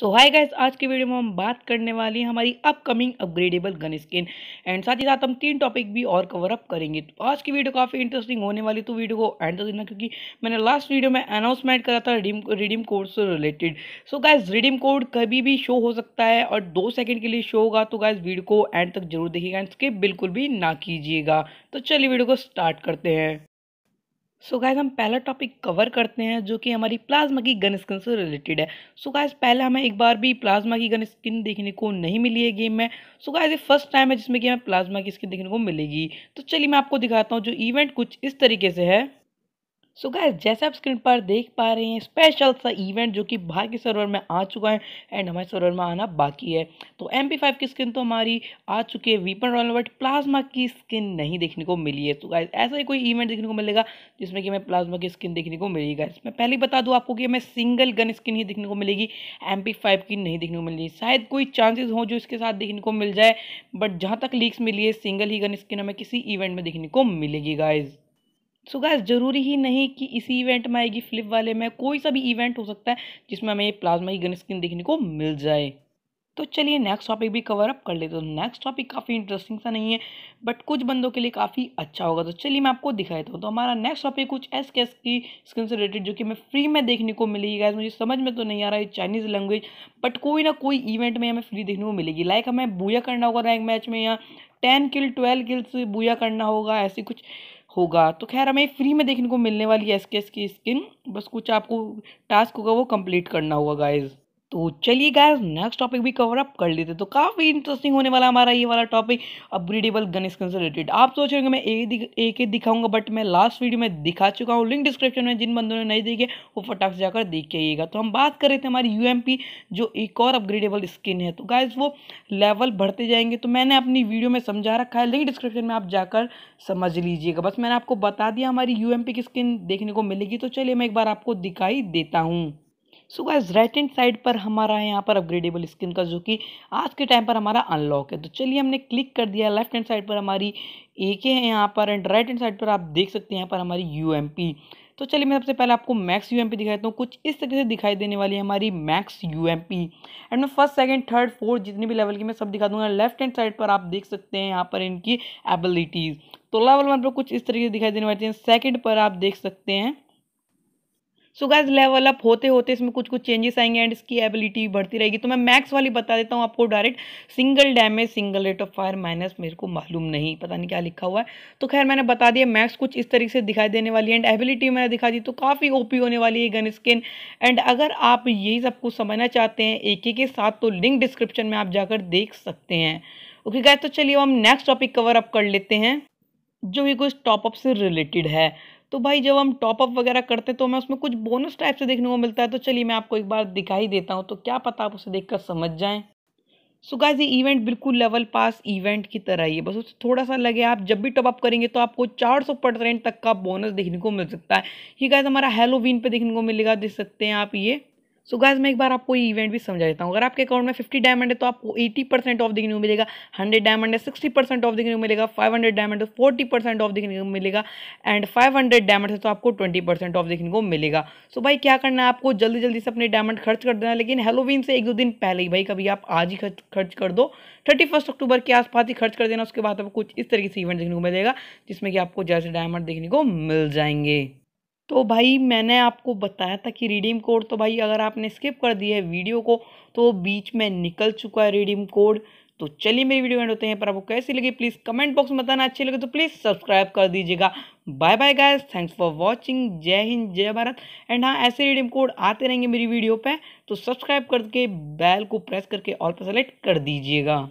सो hi guys आज की video में हम बात करने वाली हैं हमारी upcoming upgradable gun skin and साथ ही साथ हम तीन टॉपिक भी और कवर अप करेंगे तो आज की वीडियो काफ़ी इंटरेस्टिंग होने वाली तो वीडियो को एंड तक देना क्योंकि मैंने लास्ट वीडियो में अनाउंसमेंट करा था रिडीम रिडीम कोड से related so guys redeem code कभी भी शो हो सकता है और दो सेकेंड के लिए शो होगा तो गाइज वीडियो को एंड तक जरूर देखिएगा एंड स्किप बिल्कुल भी ना कीजिएगा तो चलिए वीडियो को स्टार्ट करते हैं सो so गाइज हम पहला टॉपिक कवर करते हैं जो कि हमारी प्लाज्मा की गन स्किन से रिलेटेड है सो so गाइज पहले हमें एक बार भी प्लाज्मा की गन स्किन देखने को नहीं मिली है गेम में सो so गाइज ये फर्स्ट टाइम है जिसमें कि हमें प्लाज्मा की स्किन देखने को मिलेगी तो चलिए मैं आपको दिखाता हूँ जो इवेंट कुछ इस तरीके से है सो so गैस जैसे आप स्क्रीन पर देख पा रहे हैं स्पेशल सा इवेंट जो कि के सर्वर में आ चुका है एंड हमारे सर्वर में आना बाकी है तो एम फाइव की स्किन तो हमारी आ चुकी है वीपन रॉयल बट प्लाज्मा की स्किन नहीं देखने को मिली है तो गैस ऐसा ही कोई इवेंट देखने को मिलेगा जिसमें कि हमें प्लाज्मा की स्किन देखने को मिलेगी गैस मैं पहले बता दूँ आपको कि हमें सिंगल गन स्किन ही देखने को मिलेगी एम फाइव की नहीं देखने को मिलेगी शायद कोई चांसेज हो जो इसके साथ देखने को मिल जाए बट जहाँ तक लीक्स मिली है सिंगल ही गन स्किन हमें किसी इवेंट में देखने को मिलेगी गाइज़ सो so गैस ज़रूरी ही नहीं कि इसी इवेंट में आएगी फ्लिप वाले में कोई सा भी इवेंट हो सकता है जिसमें हमें प्लाज्मा की गन स्किन देखने को मिल जाए तो चलिए नेक्स्ट टॉपिक भी कवर अप कर लेते हो नेक्स्ट टॉपिक काफ़ी इंटरेस्टिंग सा नहीं है बट कुछ बंदों के लिए काफ़ी अच्छा होगा तो चलिए मैं आपको दिखाई देता हूँ तो हमारा नेक्स्ट टॉपिक कुछ एस के एस की स्किन से रिलेटेड जो कि हमें फ्री में देखने को मिलेगी गैस मुझे समझ में तो नहीं आ रहा है चाइनीज़ लैंग्वेज बट कोई ना कोई इवेंट में हमें फ्री देखने को मिलेगी लाइक हमें बूया करना होगा रैंक मैच में या ten kill twelve kills booyah करना होगा ऐसी कुछ होगा तो खैर हमें फ्री में देखने को मिलने वाली है एस की स्किन बस कुछ आपको टास्क होगा वो कंप्लीट करना होगा गाइज़ तो चलिए गाय नेक्स्ट टॉपिक भी कवर अप कर लेते तो काफ़ी इंटरेस्टिंग होने वाला हमारा ये वाला टॉपिक अपग्रेडेबल गन स्किन से रिलेटेड आप सोच रहे हो मैं एक दिख, एक ही दिखाऊंगा बट मैं लास्ट वीडियो में दिखा चुका हूँ लिंक डिस्क्रिप्शन में जिन बंदों ने नहीं देखे वो फटाक से जाकर देख के आइएगा तो हम बात कर रहे थे हमारी यू जो एक और अपग्रेडेबल स्किन है तो गाइज वो लेवल बढ़ते जाएंगे तो मैंने अपनी वीडियो में समझा रखा है लिंक डिस्क्रिप्शन में आप जाकर समझ लीजिएगा बस मैंने आपको बता दिया हमारी यू की स्किन देखने को मिलेगी तो चलिए मैं एक बार आपको दिखाई देता हूँ so guys right hand side पर हमारा है यहाँ पर अपग्रेडेबल स्किन का जो कि आज के टाइम पर हमारा अनलॉक है तो चलिए हमने क्लिक कर दिया लेफ्ट हैंड साइड पर हमारी ए के है यहाँ पर एंड राइट हैंड साइड पर आप देख सकते हैं यहाँ पर हमारी यू एम पी तो चलिए मैं सबसे पहले आपको मैक्स यू पी देता हूँ कुछ इस तरीके से दिखाई देने वाली है हमारी मैक्स यू एंड मैं फर्स्ट सेकंड थर्ड फोर्थ जितने भी लेवल की मैं सब दिखा दूंगा लेफ्ट हैंड साइड पर आप देख सकते हैं यहाँ पर इनकी एबिलिटीज़ तो लेवल वन पर कुछ इस तरीके से दिखाई देने वाली है सेकेंड पर आप देख सकते हैं सो गैज लेवल अप होते होते इसमें कुछ कुछ चेंजेस आएंगे एंड इसकी एबिलिटी बढ़ती रहेगी तो मैं मैक्स वाली बता देता हूँ आपको direct single damage single rate of fire minus मेरे को मालूम नहीं पता नहीं क्या लिखा हुआ है तो खैर मैंने बता दिया मैक्स कुछ इस तरीके से दिखाई देने वाली है एंड एबिलिटी मैंने दिखा दी तो काफ़ी ओपी होने वाली है गन स्किन एंड अगर आप यही सब कुछ समझना चाहते हैं एक एक के साथ तो लिंक डिस्क्रिप्शन में आप जाकर देख सकते हैं ओके गैस तो चलिए हम नेक्स्ट टॉपिक कवर अप कर लेते हैं जो भी कुछ टॉपअप से रिलेटेड है तो भाई जब हम टॉपअप वगैरह करते तो हमें उसमें कुछ बोनस टाइप से देखने को मिलता है तो चलिए मैं आपको एक बार दिखाई देता हूँ तो क्या पता आप उसे देख समझ जाएँ सो so ये इवेंट बिल्कुल लेवल पास इवेंट की तरह ही है बस उससे थोड़ा सा लगे आप जब भी टॉपअप करेंगे तो आपको 400 परसेंट तक का बोनस देखने को मिल सकता है ये गाइज हमारा हेलोवीन पे देखने को मिलेगा देख सकते हैं आप ये सो so गाइज मैं एक बार आपको ये इवेंट भी समझा देता हूँ अगर आपके अकाउंट में फिफ्टी डायमंड है तो आपको 80 परसेंट ऑफ देखने को मिलेगा हंड्रेड डायमंड है सिक्सटी परसेंट ऑफ देखने को मिलेगा फाइव हंड्रेड डायमंड है 40 परसेंट ऑफ देखने को मिलेगा एंड फाइव हंड्रेड डायमंड है तो आपको ट्वेंटी परसेंट ऑफ देखने को मिलेगा सो so भाई क्या करना है आपको जल्दी जल्दी से अपने डायमंड खर्च कर देना लेकिन हेलोवीन से एक दो दिन पहले ही भाई कभी आप आज ही खर्च कर दो थर्टी फर्स्ट अक्टूबर के आसपास ही खर्च कर देना उसके बाद आपको कुछ इस तरीके से इवेंट देखने को मिलेगा जिसमें कि आपको जैसे डायमंड देखने को मिल जाएंगे तो भाई मैंने आपको बताया था कि रिडीम कोड तो भाई अगर आपने स्किप कर दिया है वीडियो को तो बीच में निकल चुका है रिडीम कोड तो चलिए मेरी वीडियो एंड होते हैं पर आपको कैसी लगी प्लीज़ कमेंट बॉक्स में बताना अच्छी लगे तो प्लीज़ सब्सक्राइब कर दीजिएगा bye bye guys thanks for watching जय हिंद जय भारत एंड हाँ ऐसे रिडीम कोड आते रहेंगे मेरी वीडियो पर तो सब्सक्राइब करके बैल को प्रेस करके ऑल पर सेलेक्ट कर दीजिएगा